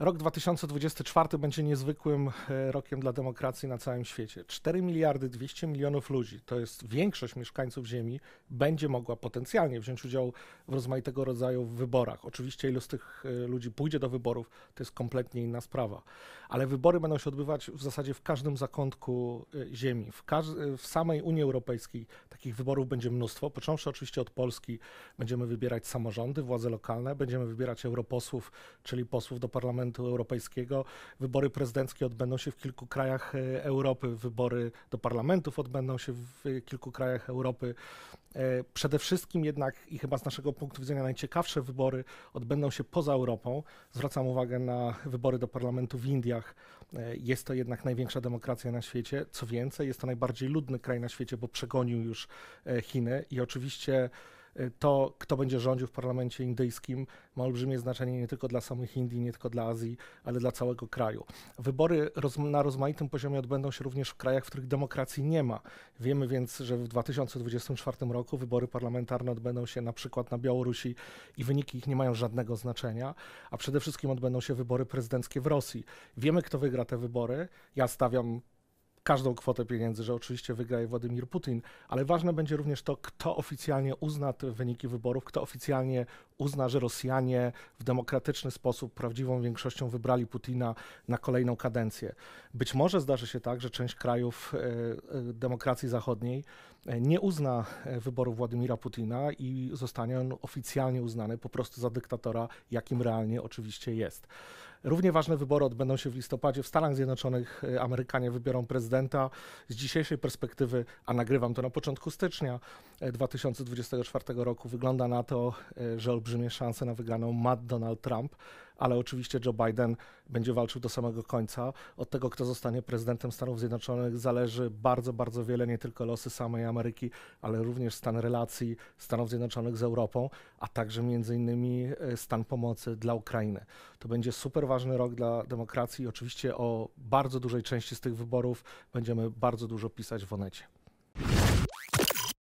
Rok 2024 będzie niezwykłym e, rokiem dla demokracji na całym świecie. 4 miliardy 200 milionów ludzi, to jest większość mieszkańców Ziemi, będzie mogła potencjalnie wziąć udział w rozmaitego rodzaju wyborach. Oczywiście ilu z tych e, ludzi pójdzie do wyborów, to jest kompletnie inna sprawa. Ale wybory będą się odbywać w zasadzie w każdym zakątku e, Ziemi. W, każ- w samej Unii Europejskiej takich wyborów będzie mnóstwo. Począwszy oczywiście od Polski, będziemy wybierać samorządy, władze lokalne, będziemy wybierać europosłów, czyli posłów do parlamentu Parlamentu Europejskiego. Wybory prezydenckie odbędą się w kilku krajach e, Europy, wybory do parlamentów odbędą się w kilku krajach Europy. E, przede wszystkim jednak i chyba z naszego punktu widzenia najciekawsze wybory odbędą się poza Europą. Zwracam uwagę na wybory do parlamentu w Indiach. E, jest to jednak największa demokracja na świecie. Co więcej, jest to najbardziej ludny kraj na świecie, bo przegonił już Chiny i oczywiście Y, to, kto będzie rządził w parlamencie indyjskim, ma olbrzymie znaczenie nie tylko dla samych Indii, nie tylko dla Azji, ale dla całego kraju. Wybory roz, na rozmaitym poziomie odbędą się również w krajach, w których demokracji nie ma. Wiemy więc, że w 2024 roku wybory parlamentarne odbędą się na przykład na Białorusi i wyniki ich nie mają żadnego znaczenia, a przede wszystkim odbędą się wybory prezydenckie w Rosji. Wiemy, kto wygra te wybory. Ja stawiam każdą kwotę pieniędzy, że oczywiście wygraje Władimir Putin, ale ważne będzie również to, kto oficjalnie uzna te wyniki wyborów, kto oficjalnie uzna, że Rosjanie w demokratyczny sposób prawdziwą większością wybrali Putina na kolejną kadencję. Być może zdarzy się tak, że część krajów e, e, demokracji zachodniej E, nie uzna e, wyboru Władimira Putina i zostanie on oficjalnie uznany po prostu za dyktatora, jakim realnie oczywiście jest. Równie ważne wybory odbędą się w listopadzie w Stanach Zjednoczonych. E, Amerykanie wybiorą prezydenta. Z dzisiejszej perspektywy, a nagrywam to na początku stycznia 2024 roku, wygląda na to, że olbrzymie szanse na wygraną ma Donald Trump ale oczywiście Joe Biden będzie walczył do samego końca. Od tego, kto zostanie prezydentem Stanów Zjednoczonych, zależy bardzo, bardzo wiele, nie tylko losy samej Ameryki, ale również stan relacji Stanów Zjednoczonych z Europą, a także między innymi e, stan pomocy dla Ukrainy. To będzie super ważny rok dla demokracji oczywiście o bardzo dużej części z tych wyborów będziemy bardzo dużo pisać w Onecie.